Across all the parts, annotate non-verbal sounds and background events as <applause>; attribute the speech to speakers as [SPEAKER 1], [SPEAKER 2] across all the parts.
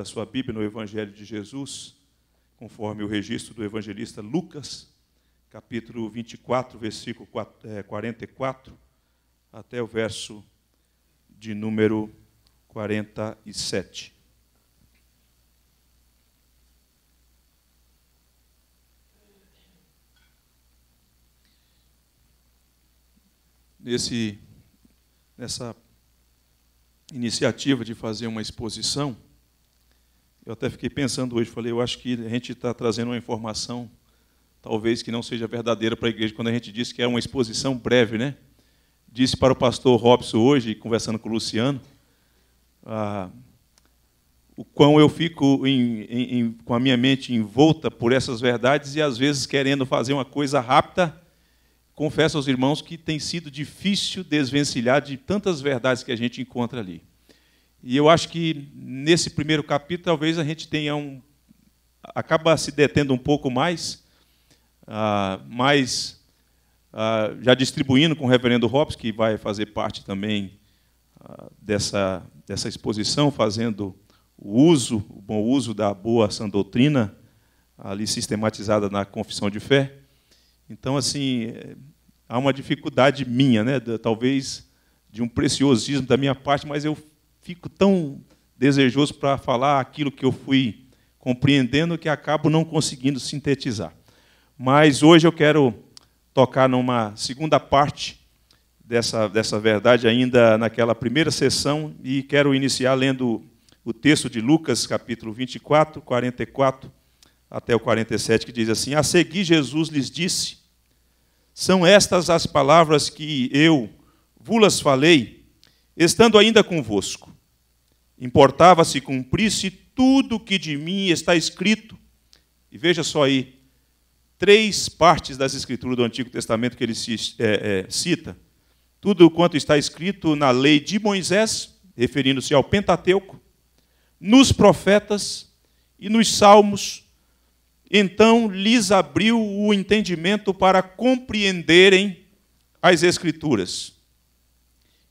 [SPEAKER 1] para a sua Bíblia no Evangelho de Jesus, conforme o registro do evangelista Lucas, capítulo 24, versículo 44, eh, até o verso de número 47. Nesse, nessa iniciativa de fazer uma exposição, eu até fiquei pensando hoje, falei, eu acho que a gente está trazendo uma informação, talvez que não seja verdadeira para a igreja, quando a gente disse que é uma exposição breve, né? Disse para o pastor Robson hoje, conversando com o Luciano, ah, o quão eu fico em, em, com a minha mente envolta por essas verdades e às vezes querendo fazer uma coisa rápida, confesso aos irmãos que tem sido difícil desvencilhar de tantas verdades que a gente encontra ali. E eu acho que nesse primeiro capítulo talvez a gente tenha um acaba se detendo um pouco mais, uh, ah, mas ah, já distribuindo com o Reverendo Hobbs que vai fazer parte também ah, dessa dessa exposição, fazendo o uso, o bom uso da boa sã doutrina ali sistematizada na confissão de fé. Então assim eh, há uma dificuldade minha, né? Talvez de um preciosismo da minha parte, mas eu fico tão desejoso para falar aquilo que eu fui compreendendo que acabo não conseguindo sintetizar. Mas hoje eu quero tocar numa segunda parte dessa, dessa verdade, ainda naquela primeira sessão, e quero iniciar lendo o texto de Lucas, capítulo 24, 44 até o 47, que diz assim: A seguir, Jesus lhes disse: São estas as palavras que eu vulas falei, estando ainda convosco Importava-se cumprisse tudo o que de mim está escrito. E veja só aí, três partes das Escrituras do Antigo Testamento que ele é, é, cita. Tudo quanto está escrito na lei de Moisés, referindo-se ao Pentateuco, nos profetas e nos salmos. Então lhes abriu o entendimento para compreenderem as Escrituras.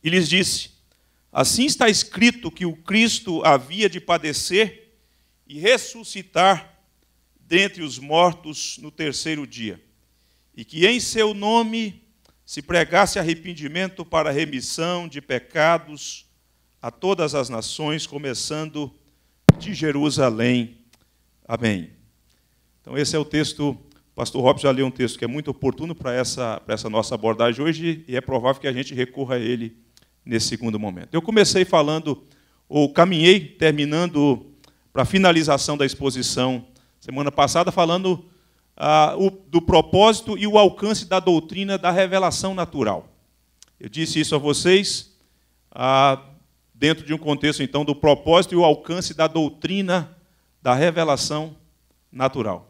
[SPEAKER 1] E lhes disse: Assim está escrito que o Cristo havia de padecer e ressuscitar dentre os mortos no terceiro dia, e que em seu nome se pregasse arrependimento para remissão de pecados a todas as nações, começando de Jerusalém. Amém. Então, esse é o texto. O pastor Robson já leu um texto que é muito oportuno para essa, para essa nossa abordagem hoje, e é provável que a gente recorra a ele nesse segundo momento. Eu comecei falando, ou caminhei terminando para a finalização da exposição semana passada, falando ah, o, do propósito e o alcance da doutrina da revelação natural. Eu disse isso a vocês ah, dentro de um contexto, então, do propósito e o alcance da doutrina da revelação natural.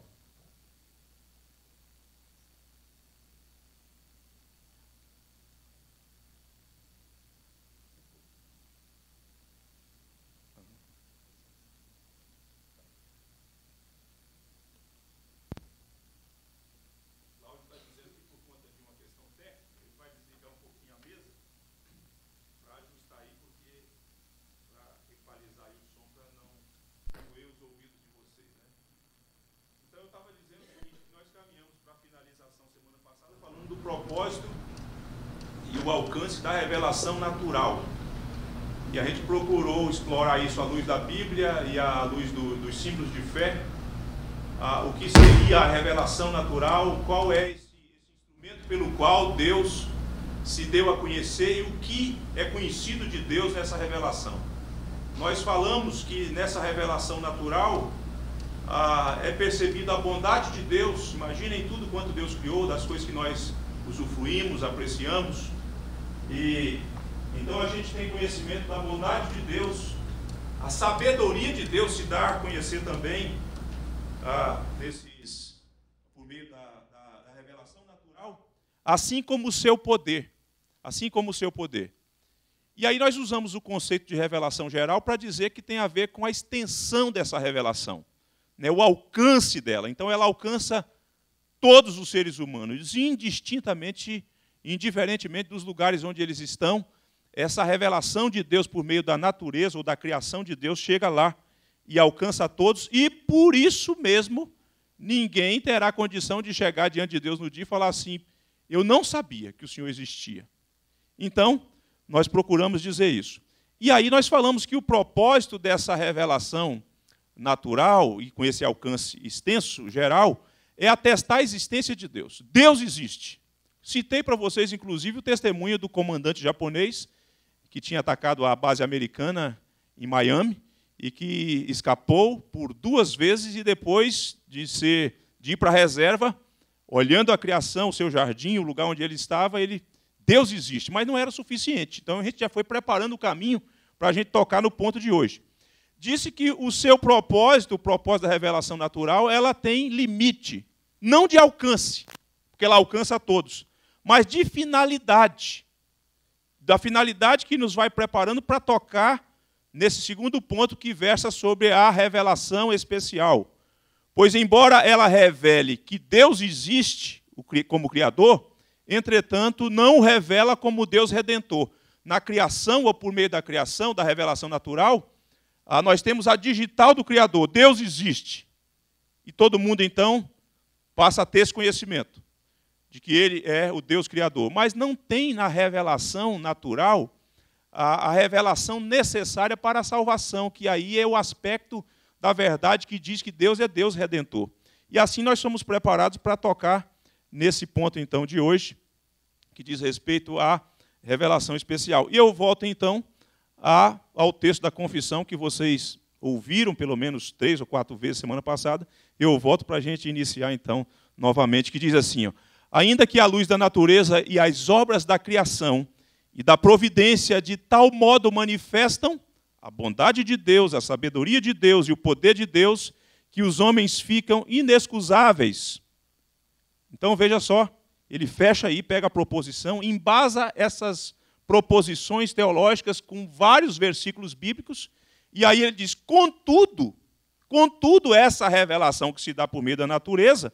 [SPEAKER 1] símbolos de fé, ah, o que seria a revelação natural, qual é esse, esse instrumento pelo qual Deus se deu a conhecer e o que é conhecido de Deus nessa revelação. Nós falamos que nessa revelação natural ah, é percebida a bondade de Deus, imaginem tudo quanto Deus criou, das coisas que nós usufruímos, apreciamos. E então a gente tem conhecimento da bondade de Deus a sabedoria de Deus se dá a conhecer também ah, nesses, por meio da, da, da revelação natural, assim como o seu poder. Assim como o seu poder. E aí nós usamos o conceito de revelação geral para dizer que tem a ver com a extensão dessa revelação, né, o alcance dela. Então ela alcança todos os seres humanos, indistintamente, indiferentemente dos lugares onde eles estão, essa revelação de Deus por meio da natureza ou da criação de Deus chega lá e alcança a todos, e por isso mesmo ninguém terá condição de chegar diante de Deus no dia e falar assim: Eu não sabia que o Senhor existia. Então, nós procuramos dizer isso. E aí nós falamos que o propósito dessa revelação natural e com esse alcance extenso, geral, é atestar a existência de Deus. Deus existe. Citei para vocês, inclusive, o testemunho do comandante japonês que tinha atacado a base americana em Miami e que escapou por duas vezes e depois de, ser, de ir para a reserva, olhando a criação, o seu jardim, o lugar onde ele estava, ele Deus existe, mas não era suficiente. Então a gente já foi preparando o caminho para a gente tocar no ponto de hoje. Disse que o seu propósito, o propósito da revelação natural, ela tem limite, não de alcance, porque ela alcança a todos, mas de finalidade da finalidade que nos vai preparando para tocar nesse segundo ponto que versa sobre a revelação especial. Pois, embora ela revele que Deus existe como Criador, entretanto, não revela como Deus redentor. Na criação, ou por meio da criação, da revelação natural, ah, nós temos a digital do Criador: Deus existe. E todo mundo, então, passa a ter esse conhecimento de que ele é o Deus Criador, mas não tem na revelação natural a, a revelação necessária para a salvação, que aí é o aspecto da verdade que diz que Deus é Deus redentor. E assim nós somos preparados para tocar nesse ponto então de hoje, que diz respeito à revelação especial. E eu volto então a, ao texto da confissão que vocês ouviram pelo menos três ou quatro vezes semana passada. Eu volto para a gente iniciar então novamente, que diz assim: ó, ainda que a luz da natureza e as obras da criação e da providência de tal modo manifestam a bondade de Deus, a sabedoria de Deus e o poder de Deus, que os homens ficam inexcusáveis. Então veja só, ele fecha aí, pega a proposição, embasa essas proposições teológicas com vários versículos bíblicos, e aí ele diz: contudo, contudo, essa revelação que se dá por meio da natureza,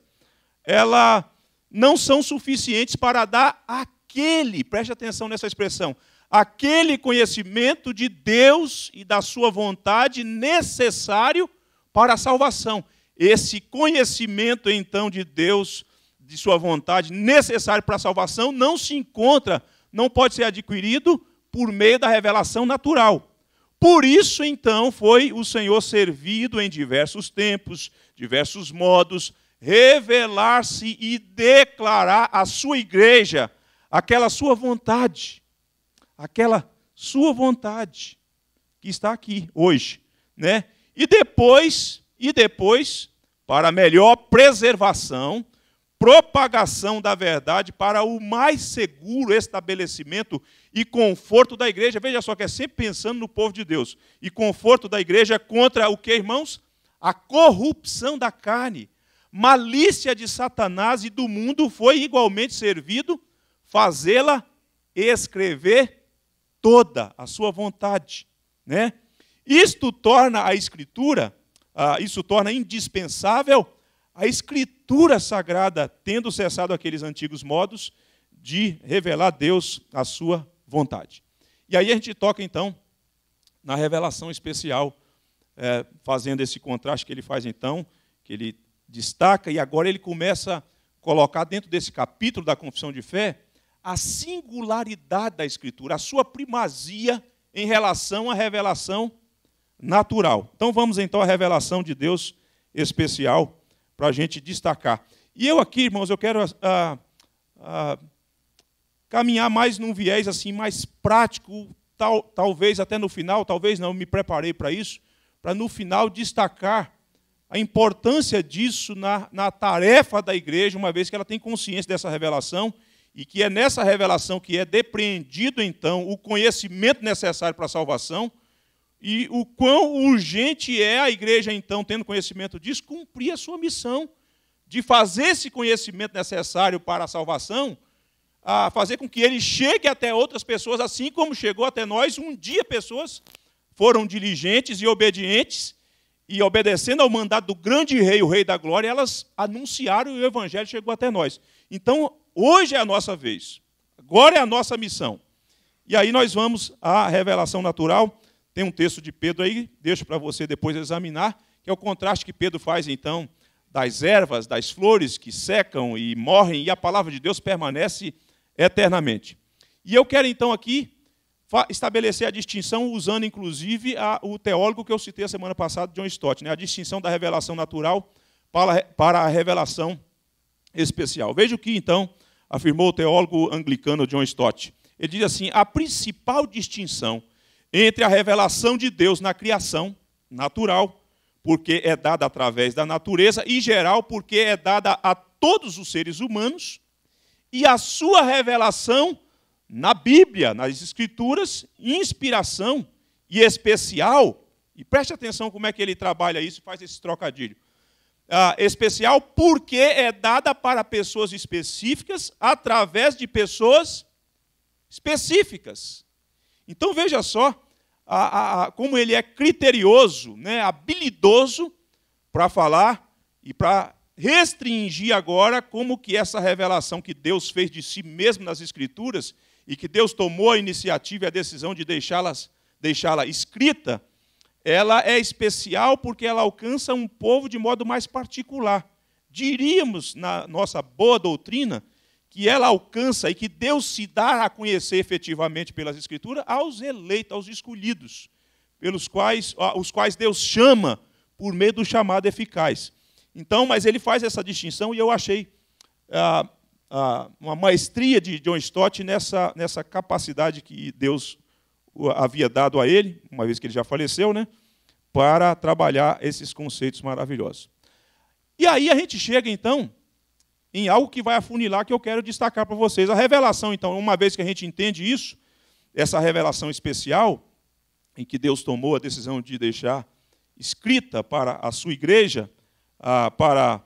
[SPEAKER 1] ela não são suficientes para dar aquele, preste atenção nessa expressão, aquele conhecimento de Deus e da sua vontade necessário para a salvação. Esse conhecimento então de Deus, de sua vontade necessário para a salvação, não se encontra, não pode ser adquirido por meio da revelação natural. Por isso, então, foi o Senhor servido em diversos tempos, diversos modos, revelar-se e declarar à sua igreja aquela sua vontade, aquela sua vontade que está aqui hoje, né? E depois, e depois, para melhor preservação, propagação da verdade para o mais seguro estabelecimento e conforto da igreja. Veja só que é sempre pensando no povo de Deus. E conforto da igreja contra o que, irmãos? A corrupção da carne malícia de Satanás e do mundo foi igualmente servido fazê-la escrever toda a sua vontade, né? Isto torna a escritura, ah, isso torna indispensável a escritura sagrada, tendo cessado aqueles antigos modos de revelar a Deus a sua vontade. E aí a gente toca então na revelação especial, eh, fazendo esse contraste que ele faz então, que ele destaca, e agora ele começa a colocar dentro desse capítulo da confissão de fé a singularidade da Escritura, a sua primazia em relação à revelação natural. Então vamos então à revelação de Deus especial para a gente destacar. E eu aqui, irmãos, eu quero ah, ah, caminhar mais num viés assim mais prático, tal, talvez até no final, talvez não, me preparei para isso, para no final destacar a importância disso na, na tarefa da igreja, uma vez que ela tem consciência dessa revelação e que é nessa revelação que é depreendido, então, o conhecimento necessário para a salvação e o quão urgente é a igreja, então, tendo conhecimento disso, cumprir a sua missão de fazer esse conhecimento necessário para a salvação, a fazer com que ele chegue até outras pessoas, assim como chegou até nós. Um dia, pessoas foram diligentes e obedientes e obedecendo ao mandato do grande rei, o rei da glória, elas anunciaram e o evangelho chegou até nós. Então, hoje é a nossa vez. Agora é a nossa missão. E aí nós vamos à revelação natural. Tem um texto de Pedro aí, deixo para você depois examinar, que é o contraste que Pedro faz então das ervas, das flores que secam e morrem e a palavra de Deus permanece eternamente. E eu quero então aqui estabelecer a distinção usando, inclusive, a, o teólogo que eu citei a semana passada, John Stott, né, a distinção da revelação natural para, para a revelação especial. Veja o que, então, afirmou o teólogo anglicano John Stott. Ele diz assim: a principal distinção entre a revelação de Deus na criação natural, porque é dada através da natureza, e geral, porque é dada a todos os seres humanos, e a sua revelação na Bíblia, nas Escrituras, inspiração e especial, e preste atenção como é que ele trabalha isso, faz esse trocadilho. Ah, especial porque é dada para pessoas específicas através de pessoas específicas. Então veja só a, a, a, como ele é criterioso, né, habilidoso para falar e para restringir agora como que essa revelação que Deus fez de si mesmo nas Escrituras e que Deus tomou a iniciativa e a decisão de deixá-la deixá escrita, ela é especial porque ela alcança um povo de modo mais particular. Diríamos, na nossa boa doutrina, que ela alcança e que Deus se dá a conhecer efetivamente pelas Escrituras aos eleitos, aos escolhidos, pelos quais, os quais Deus chama por meio do chamado eficaz. Então, mas ele faz essa distinção e eu achei ah, uma maestria de John Stott nessa, nessa capacidade que Deus havia dado a ele, uma vez que ele já faleceu, né, para trabalhar esses conceitos maravilhosos. E aí a gente chega, então, em algo que vai afunilar, que eu quero destacar para vocês. A revelação, então, uma vez que a gente entende isso, essa revelação especial, em que Deus tomou a decisão de deixar escrita para a sua igreja, ah, para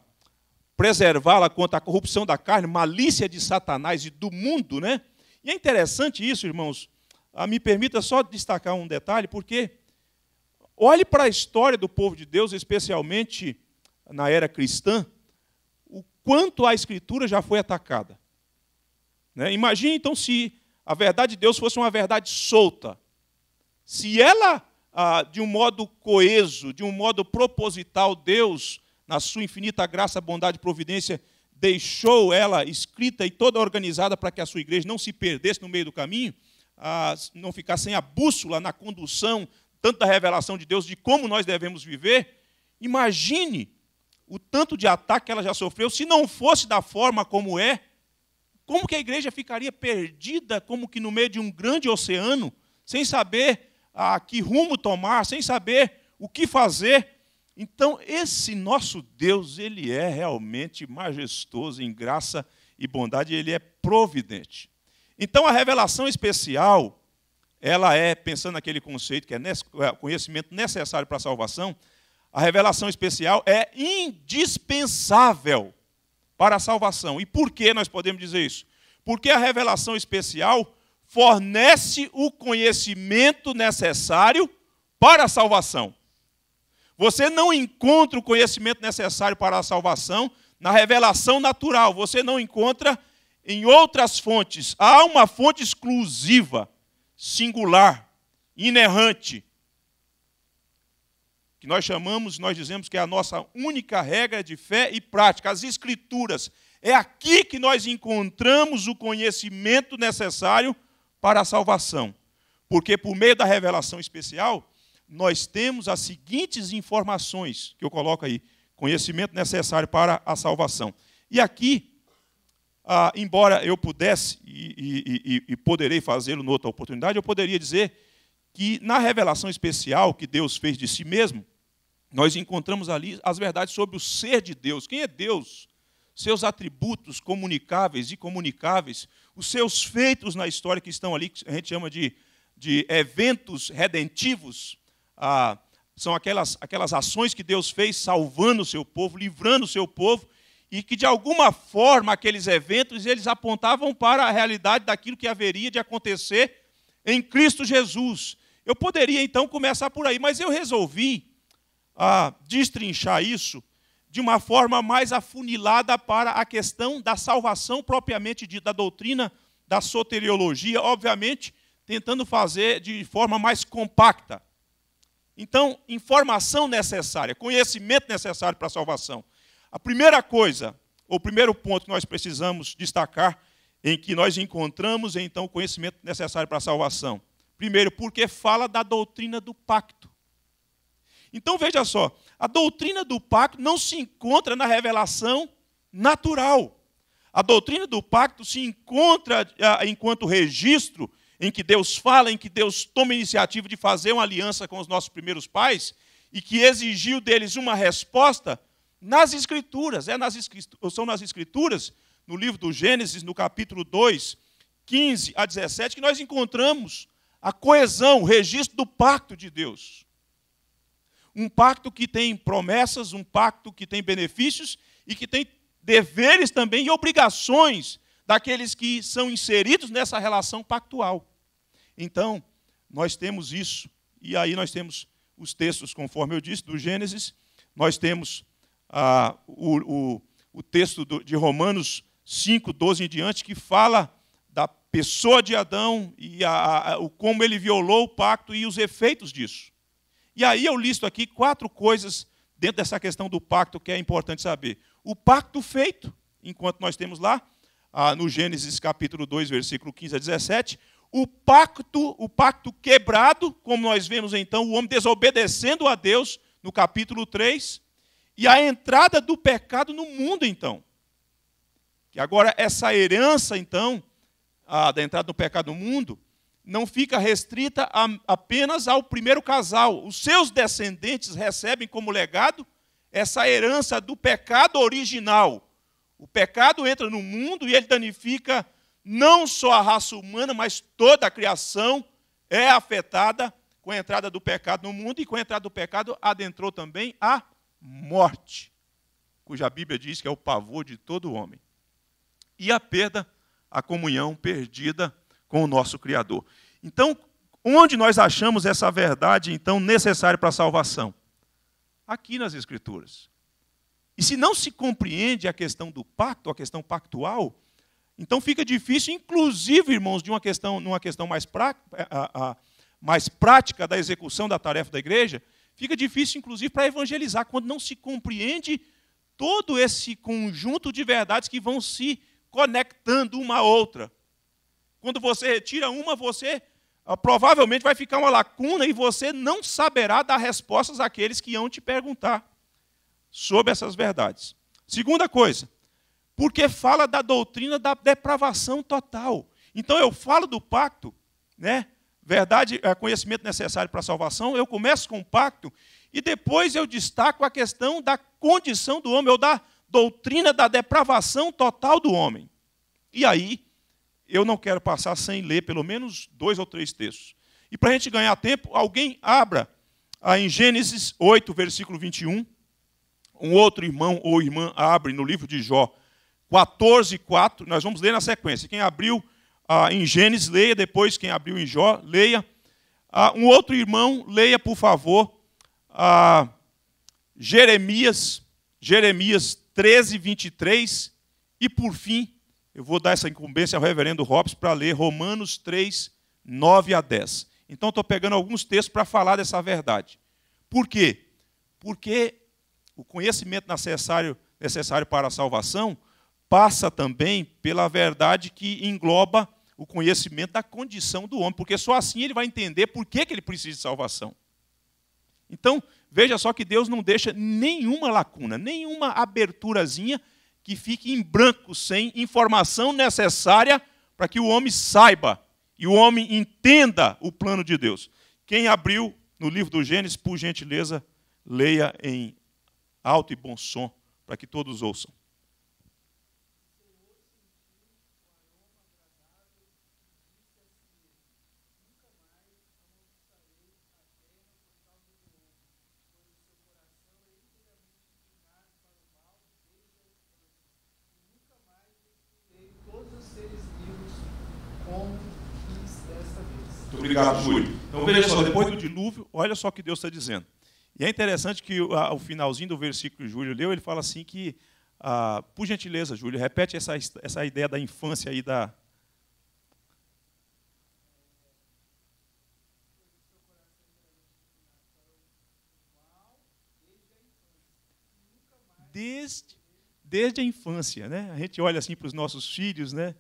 [SPEAKER 1] preservá-la contra a corrupção da carne, malícia de Satanás e do mundo, né? E é interessante isso, irmãos. Ah, me permita só destacar um detalhe, porque olhe para a história do povo de Deus, especialmente na era cristã, o quanto a Escritura já foi atacada. Né? Imagine então se a verdade de Deus fosse uma verdade solta. Se ela, ah, de um modo coeso, de um modo proposital, Deus na sua infinita graça, bondade e providência, deixou ela escrita e toda organizada para que a sua igreja não se perdesse no meio do caminho, não ficasse sem a bússola na condução, tanto da revelação de Deus, de como nós devemos viver. Imagine o tanto de ataque que ela já sofreu, se não fosse da forma como é, como que a igreja ficaria perdida, como que no meio de um grande oceano, sem saber a que rumo tomar, sem saber o que fazer, então, esse nosso Deus, ele é realmente majestoso em graça e bondade, ele é providente. Então, a revelação especial, ela é, pensando naquele conceito que é, é conhecimento necessário para a salvação, a revelação especial é indispensável para a salvação. E por que nós podemos dizer isso? Porque a revelação especial fornece o conhecimento necessário para a salvação. Você não encontra o conhecimento necessário para a salvação na revelação natural. Você não encontra em outras fontes. Há uma fonte exclusiva, singular, inerrante, que nós chamamos, nós dizemos que é a nossa única regra de fé e prática, as Escrituras. É aqui que nós encontramos o conhecimento necessário para a salvação. Porque por meio da revelação especial, nós temos as seguintes informações que eu coloco aí: conhecimento necessário para a salvação. E aqui, ah, embora eu pudesse e, e, e, e poderei fazê-lo noutra oportunidade, eu poderia dizer que na revelação especial que Deus fez de si mesmo, nós encontramos ali as verdades sobre o ser de Deus. Quem é Deus? Seus atributos comunicáveis e comunicáveis, os seus feitos na história que estão ali, que a gente chama de, de eventos redentivos, ah, são aquelas, aquelas ações que Deus fez salvando o seu povo, livrando o seu povo, e que de alguma forma aqueles eventos eles apontavam para a realidade daquilo que haveria de acontecer em Cristo Jesus. Eu poderia então começar por aí, mas eu resolvi ah, destrinchar isso de uma forma mais afunilada para a questão da salvação propriamente dita, da doutrina da soteriologia, obviamente tentando fazer de forma mais compacta. Então, informação necessária, conhecimento necessário para a salvação. A primeira coisa, ou o primeiro ponto que nós precisamos destacar, em que nós encontramos é, então o conhecimento necessário para a salvação. Primeiro, porque fala da doutrina do pacto. Então veja só, a doutrina do pacto não se encontra na revelação natural. A doutrina do pacto se encontra ah, enquanto registro em que Deus fala, em que Deus toma a iniciativa de fazer uma aliança com os nossos primeiros pais e que exigiu deles uma resposta nas Escrituras. É nas escrituras, são nas Escrituras, no livro do Gênesis, no capítulo 2, 15 a 17, que nós encontramos a coesão, o registro do pacto de Deus. Um pacto que tem promessas, um pacto que tem benefícios e que tem deveres também e obrigações daqueles que são inseridos nessa relação pactual. Então, nós temos isso. E aí nós temos os textos, conforme eu disse, do Gênesis, nós temos ah, o, o, o, texto do, de Romanos 5, 12 em diante, que fala da pessoa de Adão e a, a, o, como ele violou o pacto e os efeitos disso. E aí eu listo aqui quatro coisas dentro dessa questão do pacto que é importante saber. O pacto feito, enquanto nós temos lá, ah, no Gênesis capítulo 2, versículo 15 a 17, o pacto, o pacto quebrado, como nós vemos então, o homem desobedecendo a Deus no capítulo 3, e a entrada do pecado no mundo então. Que agora essa herança então, a, da entrada do pecado no mundo, não fica restrita a, apenas ao primeiro casal. Os seus descendentes recebem como legado essa herança do pecado original. O pecado entra no mundo e ele danifica não só a raça humana, mas toda a criação é afetada com a entrada do pecado no mundo, e com a entrada do pecado adentrou também a morte, cuja Bíblia diz que é o pavor de todo homem. E a perda, a comunhão perdida com o nosso Criador. Então, onde nós achamos essa verdade, então, necessária para a salvação? Aqui nas Escrituras. E se não se compreende a questão do pacto, a questão pactual, então fica difícil, inclusive, irmãos, de uma questão, numa questão mais, pra, é, a, a, mais prática da execução da tarefa da igreja, fica difícil, inclusive, para evangelizar, quando não se compreende todo esse conjunto de verdades que vão se conectando uma à outra. Quando você retira uma, você ah, provavelmente vai ficar uma lacuna e você não saberá dar respostas àqueles que iam te perguntar sobre essas verdades. Segunda coisa, porque fala da doutrina da depravação total. Então eu falo do pacto, né? Verdade, é conhecimento necessário para a salvação. Eu começo com o pacto e depois eu destaco a questão da condição do homem ou da doutrina da depravação total do homem. E aí eu não quero passar sem ler pelo menos dois ou três textos. E para a gente ganhar tempo, alguém abra em Gênesis 8, versículo 21. Um outro irmão ou irmã abre no livro de Jó, 14, 4, nós vamos ler na sequência. Quem abriu ah, em Gênesis, leia, depois quem abriu em Jó, leia. Ah, um outro irmão, leia, por favor, ah, Jeremias, Jeremias 13, 23, e por fim, eu vou dar essa incumbência ao reverendo Hobbes para ler Romanos 3, 9 a 10. Então, estou pegando alguns textos para falar dessa verdade. Por quê? Porque o conhecimento necessário, necessário para a salvação passa também pela verdade que engloba o conhecimento da condição do homem, porque só assim ele vai entender por que, ele precisa de salvação. Então, veja só que Deus não deixa nenhuma lacuna, nenhuma aberturazinha que fique em branco, sem informação necessária para que o homem saiba e o homem entenda o plano de Deus. Quem abriu no livro do Gênesis, por gentileza, leia em alto e bom som, para que todos ouçam. Obrigado, Júlio. Então veja só, depois do dilúvio, olha só o que Deus está dizendo. E é interessante que o finalzinho do versículo que Júlio leu, ele fala assim que, ah, por gentileza, Júlio, repete essa, essa ideia da infância aí da. Desde, desde a infância, né? A gente olha assim para os nossos filhos, né?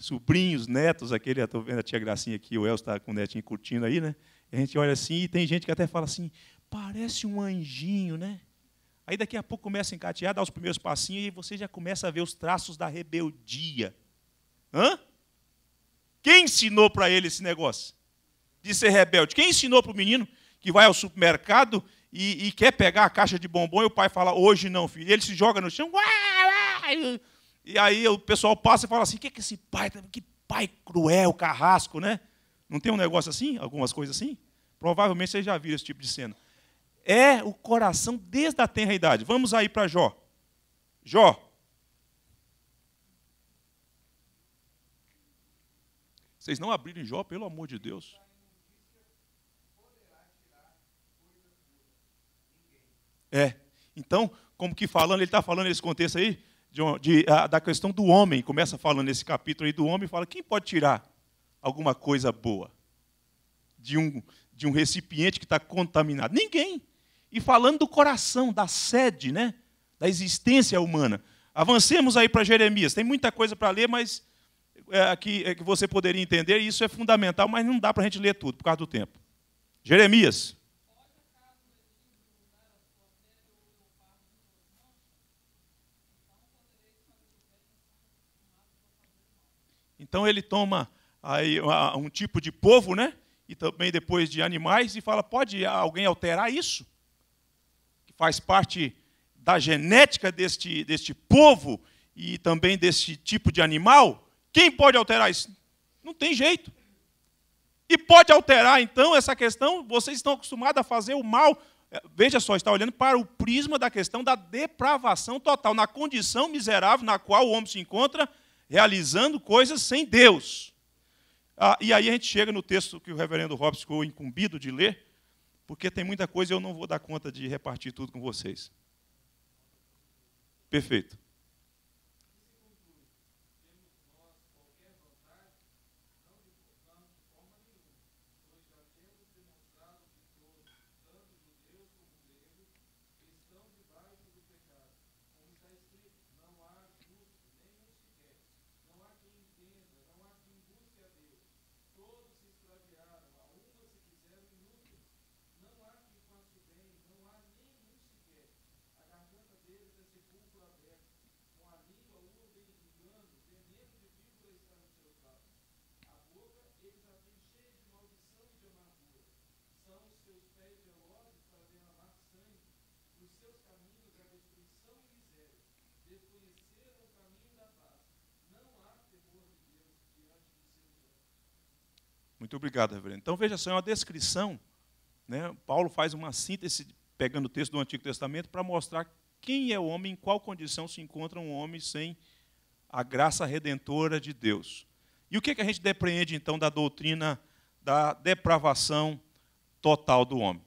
[SPEAKER 1] sobrinhos, netos, aquele, estou vendo a tia Gracinha aqui, o Elcio está com o netinho curtindo aí, né? a gente olha assim e tem gente que até fala assim, parece um anjinho, né? Aí daqui a pouco começa a encatear, dá os primeiros passinhos e você já começa a ver os traços da rebeldia. Hã? Quem ensinou para ele esse negócio? De ser rebelde? Quem ensinou para o menino que vai ao supermercado e, e, quer pegar a caixa de bombom e o pai fala, hoje não, filho. E ele se joga no chão, uá, uá, e aí o pessoal passa e fala assim: o que é que esse pai, tá, que pai cruel, carrasco, né? Não tem um negócio assim? Algumas coisas assim? Provavelmente vocês já viram esse tipo de cena. É o coração desde a tenra idade. Vamos aí para Jó. Jó. Vocês não abriram Jó, pelo amor de Deus. É. Então, como que falando, ele está falando nesse contexto aí, de, de, a, da questão do homem. Começa falando nesse capítulo aí do homem, fala: quem pode tirar alguma coisa boa de um, de um recipiente que está contaminado? Ninguém. E falando do coração, da sede, né? da existência humana. Avancemos aí para Jeremias. Tem muita coisa para ler, mas é, que, é, que você poderia entender, e isso é fundamental, mas não dá para a gente ler tudo por causa do tempo. Jeremias. Então ele toma aí um tipo de povo, né? E também depois de animais e fala: pode alguém alterar isso? Que faz parte da genética deste, deste povo e também deste tipo de animal? Quem pode alterar isso? Não tem jeito. E pode alterar, então, essa questão. Vocês estão acostumados a fazer o mal. É, veja só, está olhando para o prisma da questão da depravação total, na condição miserável na qual o homem se encontra, realizando coisas sem Deus. Ah, e aí a gente chega no texto que o reverendo Robson ficou incumbido de ler, porque tem muita coisa e eu não vou dar conta de repartir tudo com vocês. Perfeito. Muito obrigado, reverendo. Então veja só, é uma descrição. Né? Paulo faz uma síntese, pegando o texto do Antigo Testamento, para mostrar quem é o homem, em qual condição se encontra um homem sem a graça redentora de Deus. E o que, é que a gente depreende, então, da doutrina da depravação total do homem?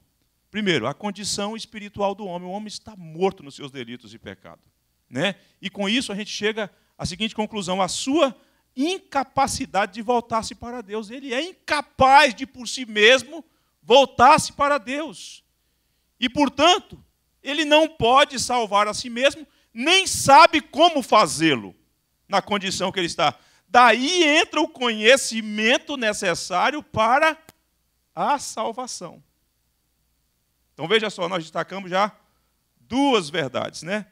[SPEAKER 1] Primeiro, a condição espiritual do homem. O homem está morto nos seus delitos e pecado. Né? E com isso a gente chega à seguinte conclusão: a sua incapacidade de voltar-se para Deus. Ele é incapaz de, por si mesmo, voltar-se para Deus. E, portanto, ele não pode salvar a si mesmo, nem sabe como fazê-lo na condição que ele está. Daí entra o conhecimento necessário para a salvação. Então veja só, nós destacamos já duas verdades, né?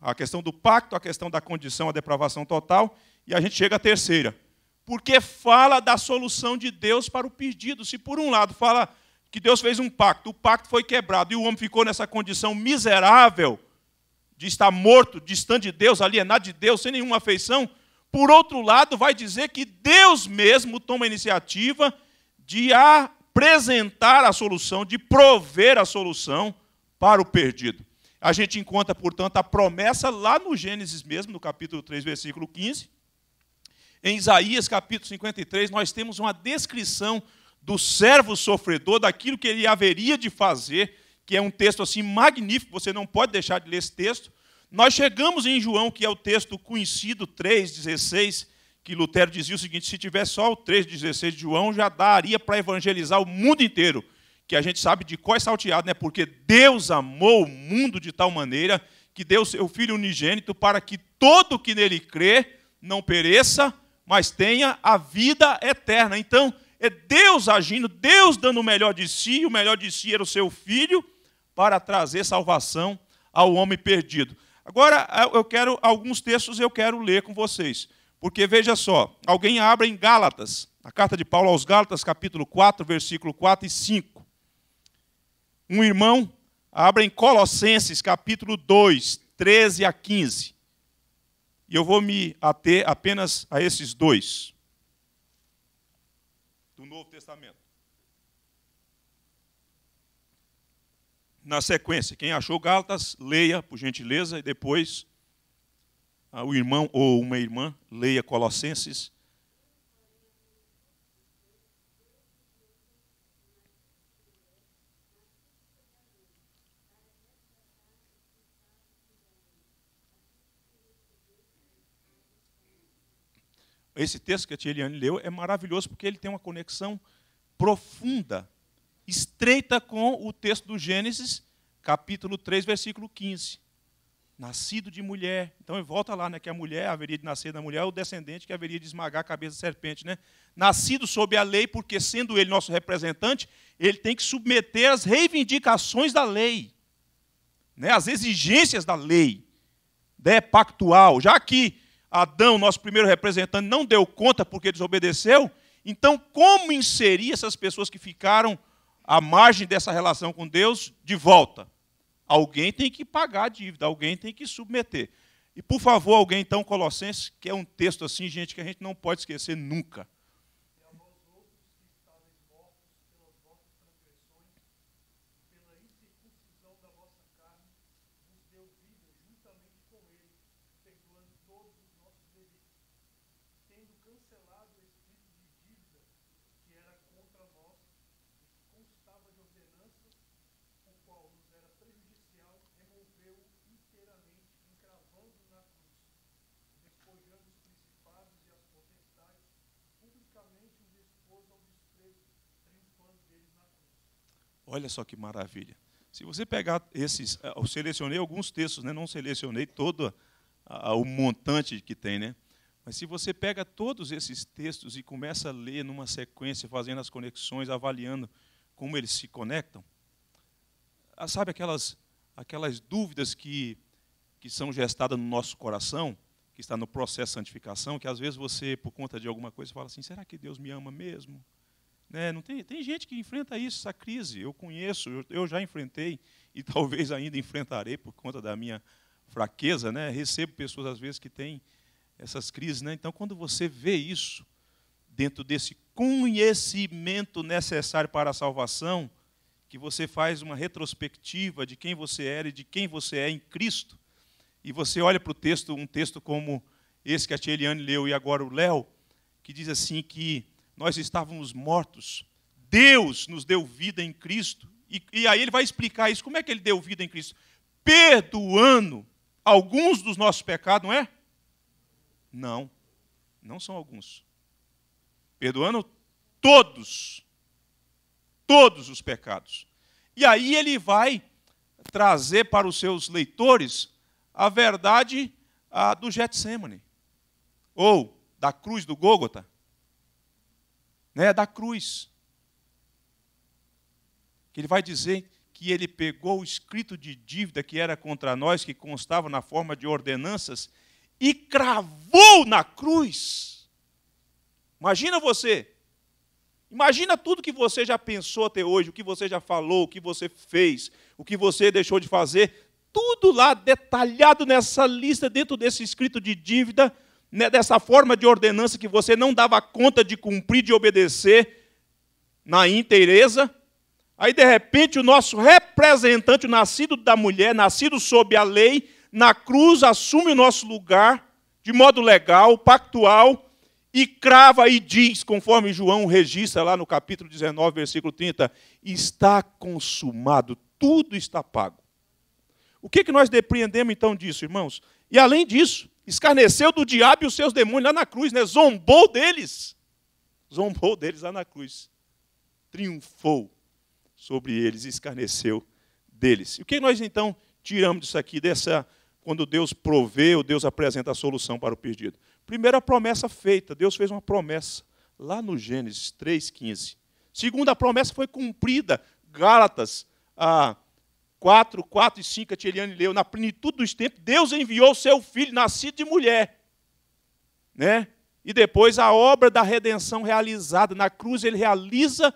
[SPEAKER 1] a questão do pacto, a questão da condição, a depravação total, e a gente chega à terceira. Porque fala da solução de Deus para o perdido. Se por um lado fala que Deus fez um pacto, o pacto foi quebrado e o homem ficou nessa condição miserável de estar morto, distante de Deus, alienado de Deus, sem nenhuma afeição, por outro lado, vai dizer que Deus mesmo toma a iniciativa de apresentar a solução, de prover a solução para o perdido. A gente encontra, portanto, a promessa lá no Gênesis mesmo, no capítulo 3, versículo 15. Em Isaías, capítulo 53, nós temos uma descrição do servo sofredor, daquilo que ele haveria de fazer, que é um texto assim magnífico, você não pode deixar de ler esse texto. Nós chegamos em João, que é o texto conhecido 3:16, que Lutero dizia o seguinte: se tiver só o 3:16 de João, já daria para evangelizar o mundo inteiro que a gente sabe de qual é salteado, né? Porque Deus amou o mundo de tal maneira que deu seu Filho unigênito para que todo que nele crê não pereça, mas tenha a vida eterna. Então, é Deus agindo, Deus dando o melhor de si, o melhor de si era o seu Filho, para trazer salvação ao homem perdido. Agora, eu quero, alguns textos eu quero ler com vocês. Porque veja só, alguém abre em Gálatas, a carta de Paulo aos Gálatas, capítulo 4, versículo 4 e 5 um irmão, abra em Colossenses capítulo 2, 13 a 15. E eu vou me ater apenas a esses dois do Novo Testamento. Na sequência, quem achou Gálatas, leia, por gentileza, e depois ah, o irmão ou uma irmã, leia Colossenses esse texto que a tia Eliane leu é maravilhoso porque ele tem uma conexão profunda, estreita com o texto do Gênesis, capítulo 3, versículo 15. Nascido de mulher. Então volta lá, né, que a mulher haveria de nascer da mulher, é o descendente que haveria de esmagar a cabeça da serpente, né? Nascido sob a lei, porque sendo ele nosso representante, ele tem que submeter as reivindicações da lei, né? As exigências da lei, né, pactual. Já que Adão, nosso primeiro representante, não deu conta porque desobedeceu, então como inserir essas pessoas que ficaram à margem dessa relação com Deus de volta? Alguém tem que pagar a dívida, alguém tem que submeter. E por favor, alguém então Colossenses, que é um texto assim, gente, que a gente não pode esquecer nunca. tendo cancelado o tipo espírito de dívida que era contra nós e que constava de ordenança, o qual nos era prejudicial, removeu inteiramente, encravando na cruz, despojando os principados e as potestades, publicamente os expôs ao desprezo, triunfando deles na cruz. Olha só que maravilha. Se você pegar esses, eh, eu selecionei alguns textos, né? não selecionei todo a, ah, a, ah, o montante que tem, né? Mas se você pega todos esses textos e começa a ler numa sequência, fazendo as conexões, avaliando como eles se conectam, ah, sabe aquelas, aquelas dúvidas que, que são gestadas no nosso coração, que está no processo de santificação, que às vezes você, por conta de alguma coisa, fala assim: será que Deus me ama mesmo? Né? Não tem, tem gente que enfrenta isso, essa crise. Eu conheço, eu, eu já enfrentei e <laughs> talvez ainda enfrentarei por conta da minha fraqueza. Né? Recebo pessoas, às vezes, que têm essas crises. Né? Então, quando você vê isso dentro desse conhecimento necessário para a salvação, que você faz uma retrospectiva de quem você era e de quem você é em Cristo, e você olha para o texto, um texto como esse que a Eliane leu e agora o Léo, que diz assim que nós estávamos mortos, Deus nos deu vida em Cristo, e, e aí ele vai explicar isso, como é que ele deu vida em Cristo? Perdoando alguns dos nossos pecados, não é? Não, não são alguns. Perdoando todos, todos os pecados. E aí ele vai trazer para os seus leitores a verdade a, do Getsemane, ou da cruz do Gólgota, né, da cruz. Que ele vai dizer que ele pegou o escrito de dívida que era contra nós, que constava na forma de ordenanças, e cravou na cruz. Imagina você. Imagina tudo que você já pensou até hoje, o que você já falou, o que você fez, o que você deixou de fazer, tudo lá detalhado nessa lista, dentro desse escrito de dívida, né, dessa forma de ordenança que você não dava conta de cumprir, de obedecer na inteireza. Aí, de repente, o nosso representante, o nascido da mulher, nascido sob a lei, na cruz assume o nosso lugar de modo legal, pactual, e crava e diz, conforme João registra lá no capítulo 19, versículo 30, está consumado, tudo está pago. O que, que nós depreendemos então disso, irmãos? E além disso, escarneceu do diabo e os seus demônios lá na cruz, né? zombou deles. Zombou deles lá na cruz. Triunfou sobre eles, escarneceu deles. E o que nós então tiramos disso aqui, dessa quando Deus provê, ou Deus apresenta a solução para o perdido. Primeira promessa feita, Deus fez uma promessa lá no Gênesis 3:15. Segunda promessa foi cumprida, Gálatas ah, 4, 4 e 5, a Tieliane leu, na plenitude dos tempos, Deus enviou seu filho nascido de mulher. Né? E depois a obra da redenção realizada na cruz, ele realiza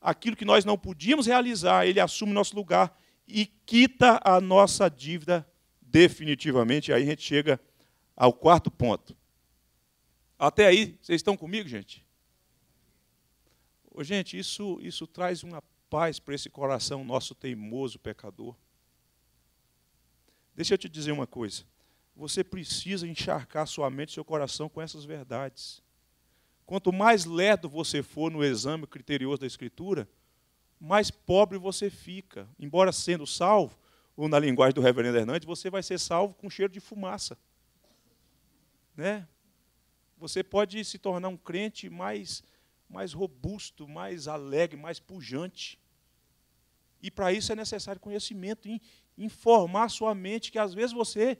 [SPEAKER 1] aquilo que nós não podíamos realizar, ele assume nosso lugar e quita a nossa dívida definitivamente. Aí a gente chega ao quarto ponto. Até aí, vocês estão comigo, gente? Ô, gente, isso, isso traz uma paz para esse coração nosso teimoso pecador. Deixa eu te dizer uma coisa. Você precisa encharcar sua mente, seu coração com essas verdades. Quanto mais lerdo você for no exame criterioso da Escritura, mais pobre você fica. Embora sendo salvo, ou na linguagem do reverendo Hernandes, você vai ser salvo com cheiro de fumaça. Né? Você pode se tornar um crente mais, mais robusto, mais alegre, mais pujante. E para isso é necessário conhecimento, informar sua mente que às vezes você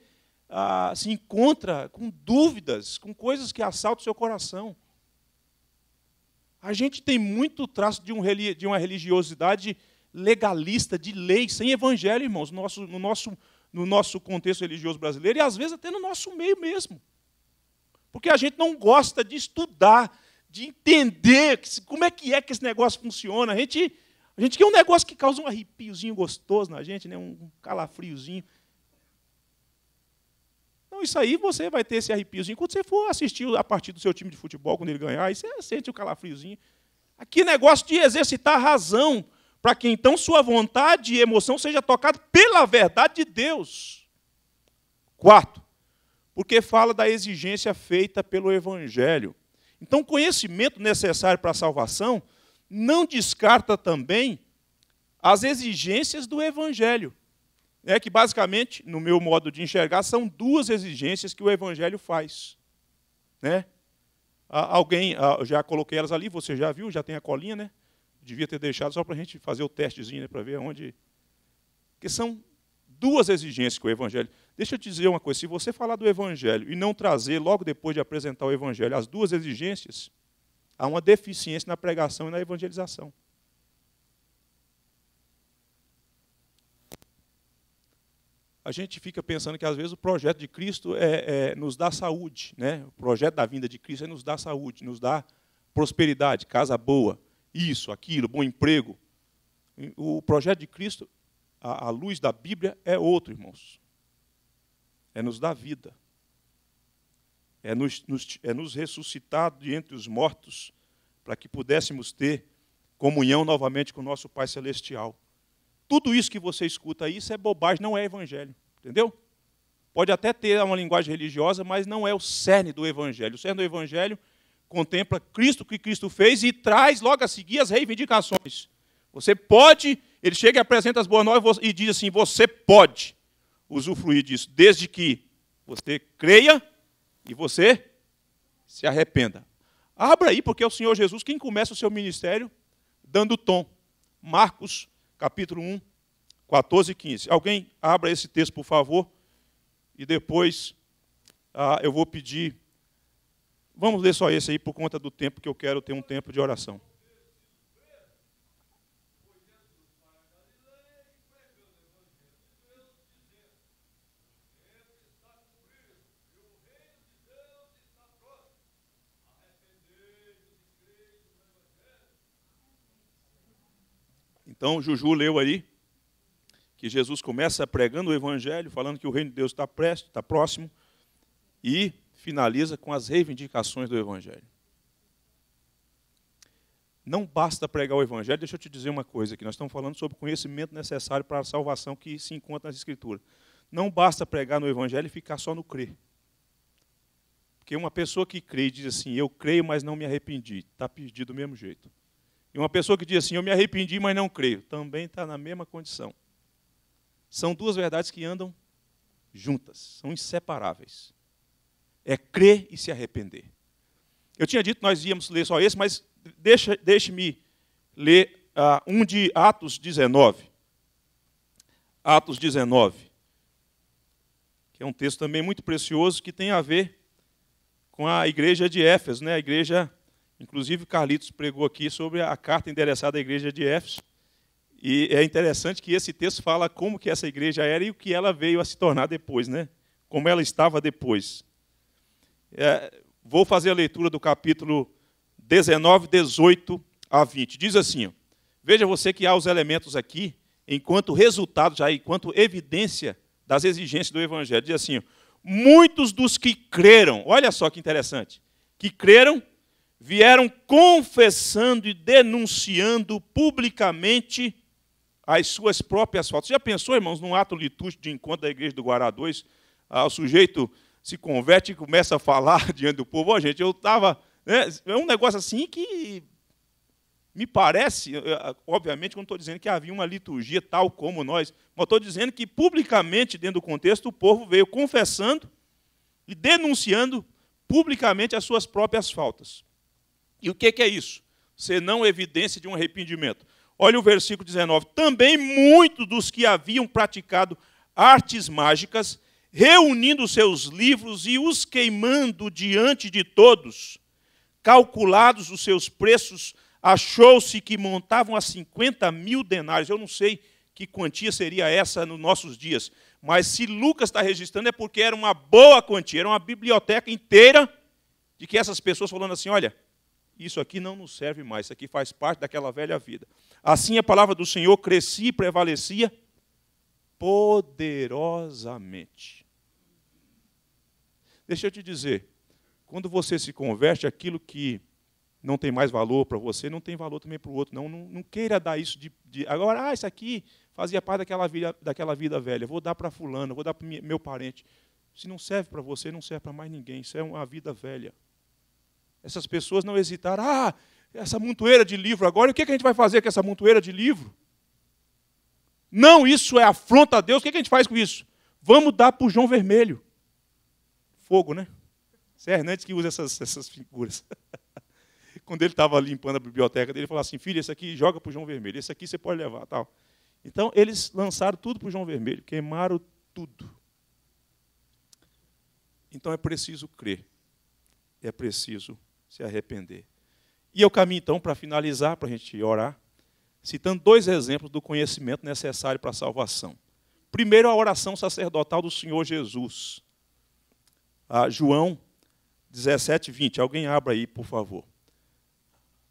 [SPEAKER 1] ah, se encontra com dúvidas, com coisas que assaltam o seu coração. A gente tem muito traço de, um, de uma religiosidade legalista, de lei, sem evangelho, irmãos, no nosso, no nosso, no nosso contexto religioso brasileiro e às vezes até no nosso meio mesmo. Porque a gente não gosta de estudar, de entender como é que é que esse negócio funciona. A gente, a gente quer um negócio que causa um arrepiozinho gostoso na gente, né? um calafriozinho. Não, isso aí você vai ter esse arrepiozinho. Quando você for assistir a partir do seu time de futebol, quando ele ganhar, aí você sente o calafriozinho. Aqui é negócio de exercitar a razão, para que então sua vontade e emoção seja tocada pela verdade de Deus. Quarto, porque fala da exigência feita pelo Evangelho. Então, o conhecimento necessário para a salvação não descarta também as exigências do Evangelho. É que, basicamente, no meu modo de enxergar, são duas exigências que o Evangelho faz. Né? Alguém, já coloquei elas ali, você já viu, já tem a colinha, né? devia ter deixado só para a gente fazer o testezinho, né, para ver onde. Porque são duas exigências que o Evangelho. Deixa eu te dizer uma coisa: se você falar do Evangelho e não trazer, logo depois de apresentar o Evangelho, as duas exigências, há uma deficiência na pregação e na evangelização. a gente fica pensando que às vezes o projeto de Cristo é, é, nos dá saúde, né? O projeto da vinda de Cristo é nos dar saúde, nos dar prosperidade, casa boa, isso, aquilo, bom emprego. O projeto de Cristo, a, a luz da Bíblia, é outro, irmãos. É nos dar vida. É nos, nos, é nos ressuscitar de entre os mortos, para que pudéssemos ter comunhão novamente com o nosso Pai Celestial. Tudo isso que você escuta aí, isso é bobagem, não é evangelho. Entendeu? Pode até ter uma linguagem religiosa, mas não é o cerne do evangelho. O cerne do evangelho contempla Cristo, o que Cristo fez, e traz logo a seguir as reivindicações. Você pode, ele chega e apresenta as boas novas e diz assim: você pode usufruir disso, desde que você creia e você se arrependa. Abra aí, porque é o Senhor Jesus quem começa o seu ministério dando tom. Marcos, capítulo 1, 14 e 15. Alguém abra esse texto, por favor, e depois ah, eu vou pedir Vamos ler só esse aí por conta do tempo que eu quero ter um tempo de oração. Então, Juju leu aí que Jesus começa pregando o evangelho, falando que o reino de Deus está presto, está próximo, e finaliza com as reivindicações do Evangelho. Não basta pregar o Evangelho, deixa eu te dizer uma coisa aqui. Nós estamos falando sobre o conhecimento necessário para a salvação que se encontra nas Escrituras. Não basta pregar no Evangelho e ficar só no crer. Porque uma pessoa que crê e diz assim, eu creio, mas não me arrependi, está perdido do mesmo jeito. E uma pessoa que diz assim, eu me arrependi, mas não creio, também está na mesma condição. São duas verdades que andam juntas, são inseparáveis é crer e se arrepender. Eu tinha dito que nós íamos ler só esse, mas deixa, deixe-me ler uh, um de Atos 19. Atos 19, que é um texto também muito precioso que tem a ver com a igreja de Éfeso, né? a igreja, inclusive Carlitos pregou aqui sobre a carta endereçada à igreja de Éfeso, e é interessante que esse texto fala como que essa igreja era e o que ela veio a se tornar depois, né? como ela estava depois. É, vou fazer a leitura do capítulo 19, 18 a 20. Diz assim: ó, Veja você que há os elementos aqui, enquanto resultado, já enquanto evidência das exigências do Evangelho. Diz assim: ó, muitos dos que creram, olha só que interessante, que creram, vieram confessando e denunciando publicamente as suas próprias fotos. Já pensou, irmãos, num ato litúrgico de encontro da igreja do Guará 2, ao o sujeito se converte e começa a falar <laughs> diante do povo. oh, gente, eu estava. Né, é um negócio assim que me parece, obviamente, quando estou dizendo que havia uma liturgia tal como nós, mas estou dizendo que publicamente, dentro do contexto, o povo veio confessando e denunciando publicamente as suas próprias faltas. E o que é isso? Senão evidência de um arrependimento. Olha o versículo 19. Também muitos dos que haviam praticado artes mágicas reunindo seus livros e os queimando diante de todos. Calculados os seus preços, achou-se que montavam a 50 mil denários. Eu não sei que quantia seria essa nos nossos dias, mas se Lucas está registrando é porque era uma boa quantia, era uma biblioteca inteira de que essas pessoas falando assim: olha, isso aqui não nos serve mais, isso aqui faz parte daquela velha vida. Assim a palavra do Senhor crescia e prevalecia poderosamente. Deixa eu te dizer, quando você se converte, aquilo que não tem mais valor para você, não tem valor também para o outro. Não, não, não, queira dar isso de, de, Agora, ah, isso aqui fazia parte daquela vida, daquela vida velha, vou dar para fulano, vou dar para meu parente. Se não serve para você, não serve para mais ninguém. Isso é uma vida velha. Essas pessoas não hesitaram, ah, essa montoeira de livro agora, o que, é que a gente vai fazer com essa montoeira de livro? Não, isso é afronta a Deus. O que, é que a gente faz com isso? Vamos dar para o João Vermelho. Fogo, né? Isso é Hernandes que usa essas, essas figuras. <laughs> Quando ele estava limpando a biblioteca dele, ele falou assim: filho, esse aqui joga para o João Vermelho, esse aqui você pode levar. tal. Então, eles lançaram tudo para o João Vermelho, queimaram tudo. Então, é preciso crer, é preciso se arrepender. E eu caminho, então, para finalizar, para a gente orar citando dois exemplos do conhecimento necessário para a salvação. Primeiro, a oração sacerdotal do Senhor Jesus. Ah, João 17, 20. Alguém abra aí, por favor.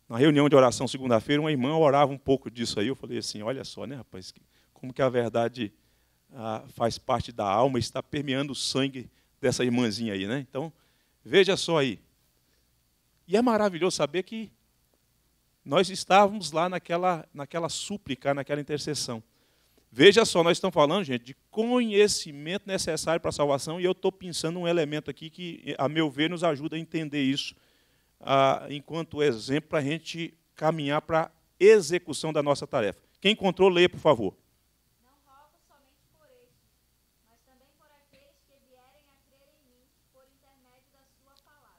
[SPEAKER 1] Na reunião de oração segunda-feira, uma irmã orava um pouco disso aí. Eu falei assim: olha só, né, rapaz, como que a verdade ah, faz parte da alma e está permeando o sangue dessa irmãzinha aí, né? Então, veja só aí. E é maravilhoso saber que nós estávamos lá naquela, naquela súplica, naquela intercessão. Veja só, nós estamos falando, gente, de conhecimento necessário para a salvação, e eu estou pensando um elemento aqui que, a meu ver, nos ajuda a entender isso, ah, enquanto exemplo, para a gente caminhar para a execução da nossa tarefa. Quem encontrou, leia, por favor.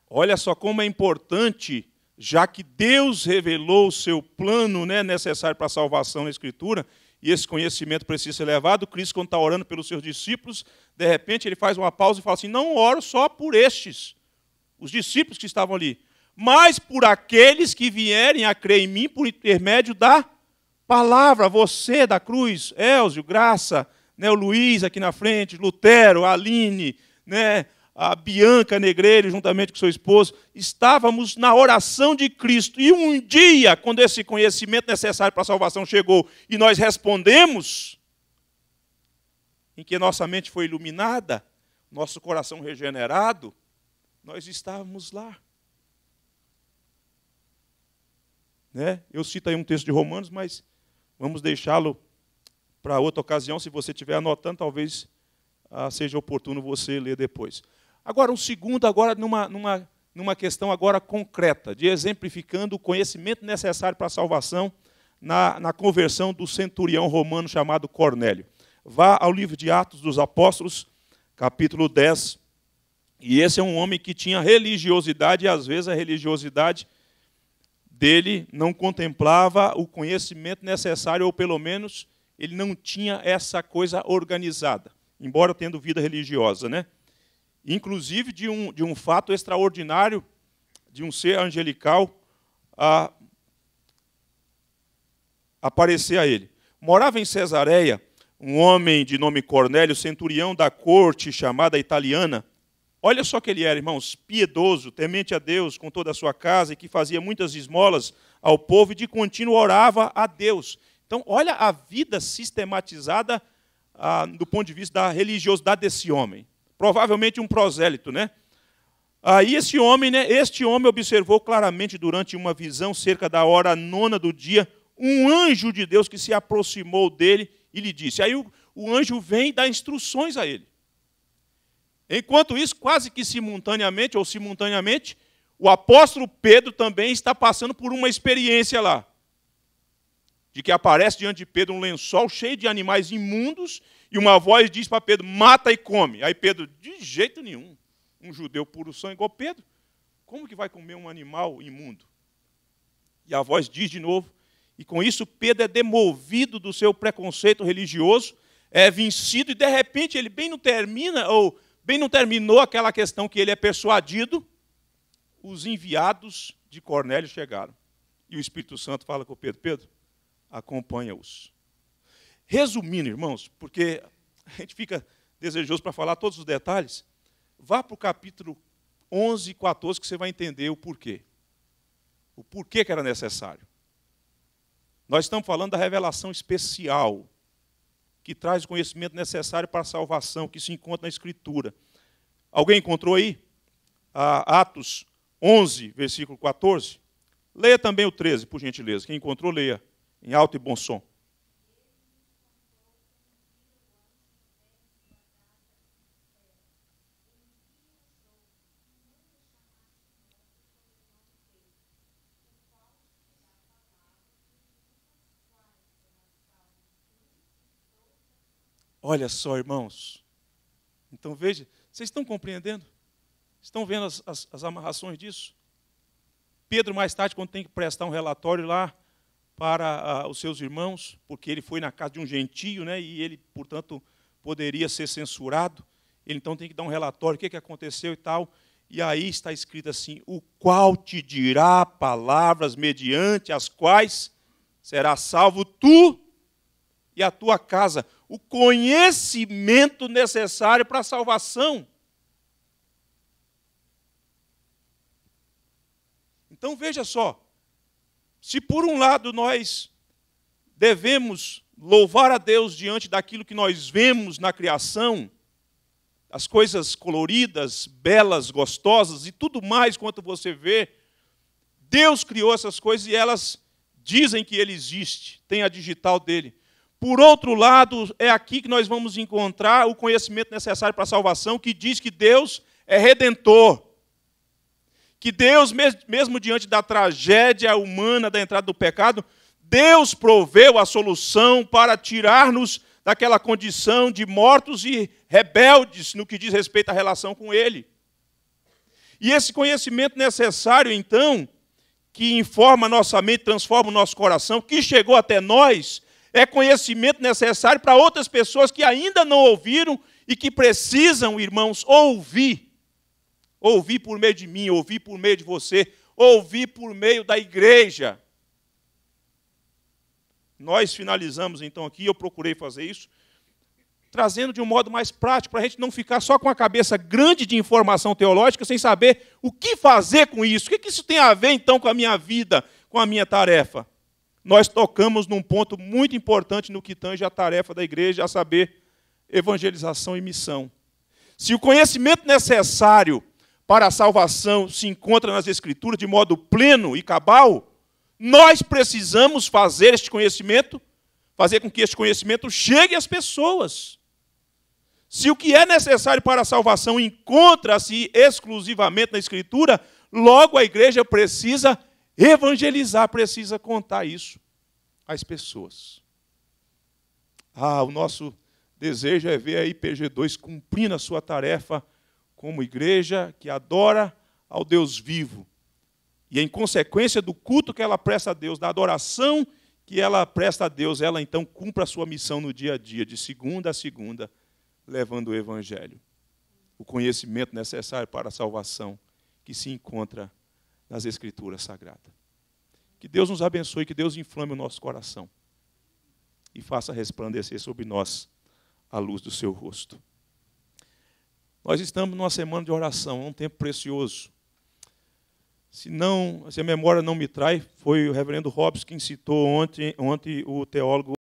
[SPEAKER 1] Olha só como é importante já que Deus revelou o seu plano né, necessário para a salvação na Escritura, e esse conhecimento precisa ser levado, Cristo, quando está orando pelos seus discípulos, de repente ele faz uma pausa e fala assim: Não oro só por estes, os discípulos que estavam ali, mas por aqueles que vierem a crer em mim por intermédio da palavra, você da cruz, Elzio, Graça, né, o Luiz aqui na frente, Lutero, Aline, né, a Bianca Negreiro, juntamente com seu esposo, estávamos na oração de Cristo. E um dia, quando esse conhecimento necessário para a salvação chegou e nós respondemos, em que nossa mente foi iluminada, nosso coração regenerado, nós estávamos lá. Né? Eu cito aí um texto de Romanos, mas vamos deixá-lo para outra ocasião. Se você estiver anotando, talvez ah, seja oportuno você ler depois. Agora, um segundo, agora numa, numa, numa questão agora concreta, de exemplificando o conhecimento necessário para a salvação na, na conversão do centurião romano chamado Cornélio. Vá ao livro de Atos dos Apóstolos, capítulo 10. E esse é um homem que tinha religiosidade, e às vezes a religiosidade dele não contemplava o conhecimento necessário, ou pelo menos ele não tinha essa coisa organizada, embora tendo vida religiosa, né? inclusive de um, de um fato extraordinário de um ser angelical a aparecer a ele. Morava em Cesareia um homem de nome Cornélio, centurião da corte chamada italiana. Olha só que ele era, irmãos, piedoso, temente a Deus com toda a sua casa e que fazia muitas esmolas ao povo e de contínuo orava a Deus. Então, olha a vida sistematizada ah, do ponto de vista da religiosidade desse homem provavelmente um prosélito, né? Aí esse homem, né, este homem observou claramente durante uma visão cerca da hora nona do dia um anjo de Deus que se aproximou dele e lhe disse. Aí o, o anjo vem e dá instruções a ele. Enquanto isso, quase que simultaneamente ou simultaneamente, o apóstolo Pedro também está passando por uma experiência lá. De que aparece diante de Pedro um lençol cheio de animais imundos e uma voz diz para Pedro: mata e come. Aí Pedro, de jeito nenhum. Um judeu puro sangue igual Pedro, como que vai comer um animal imundo? E a voz diz de novo, e com isso Pedro é demovido do seu preconceito religioso, é vencido, e de repente ele bem não termina, ou bem não terminou aquela questão que ele é persuadido, os enviados de Cornélio chegaram. E o Espírito Santo fala com Pedro: Pedro, acompanha-os. Resumindo, irmãos, porque a gente fica desejoso para falar todos os detalhes, vá para o capítulo 11 e 14 que você vai entender o porquê. O porquê que era necessário. Nós estamos falando da revelação especial que traz o conhecimento necessário para a salvação, que se encontra na Escritura. Alguém encontrou aí? Ah, Atos 11, versículo 14. Leia também o 13, por gentileza. Quem encontrou, leia em alto e bom som. Olha só, irmãos. Então veja, vocês estão compreendendo? Estão vendo as, as, as amarrações disso? Pedro, mais tarde, quando tem que prestar um relatório lá para ah, os seus irmãos, porque ele foi na casa de um gentio, né, e ele, portanto, poderia ser censurado, ele então tem que dar um relatório, o que, que aconteceu e tal. E aí está escrito assim: o qual te dirá palavras mediante as quais será salvo tu e a tua casa o conhecimento necessário para a salvação. Então veja só, se por um lado nós devemos louvar a Deus diante daquilo que nós vemos na criação, as coisas coloridas, belas, gostosas e tudo mais quanto você vê, Deus criou essas coisas e elas dizem que ele existe, tem a digital dele. Por outro lado, é aqui que nós vamos encontrar o conhecimento necessário para a salvação, que diz que Deus é redentor. Que Deus, mesmo diante da tragédia humana da entrada do pecado, Deus proveu a solução para tirar-nos daquela condição de mortos e rebeldes no que diz respeito à relação com Ele. E esse conhecimento necessário, então, que informa a nossa mente, transforma o nosso coração, que chegou até nós, é conhecimento necessário para outras pessoas que ainda não ouviram e que precisam, irmãos, ouvir. Ouvir por meio de mim, ouvir por meio de você, ouvir por meio da igreja. Nós finalizamos então aqui, eu procurei fazer isso, trazendo de um modo mais prático, para a gente não ficar só com a cabeça grande de informação teológica, sem saber o que fazer com isso, o que isso tem a ver então com a minha vida, com a minha tarefa nós tocamos num ponto muito importante no que tange a tarefa da igreja, a saber, evangelização e missão. Se o conhecimento necessário para a salvação se encontra nas Escrituras de modo pleno e cabal, nós precisamos fazer este conhecimento, fazer com que este conhecimento chegue às pessoas. Se o que é necessário para a salvação encontra-se exclusivamente na Escritura, logo a igreja precisa Evangelizar precisa contar isso às pessoas. Ah, o nosso desejo é ver a IPG2 cumprindo a sua tarefa como igreja que adora ao Deus vivo. E em consequência do culto que ela presta a Deus, da adoração que ela presta a Deus, ela então cumpre a sua missão no dia a dia, de segunda a segunda, levando o evangelho, o conhecimento necessário para a salvação que se encontra nas Escrituras Sagradas. Que Deus nos abençoe, que Deus inflame o nosso coração e faça resplandecer sobre nós a luz do seu rosto. Nós estamos numa semana de oração, é um tempo precioso. Se, não, se a memória não me trai, foi o reverendo Robson quem citou ontem, ontem o teólogo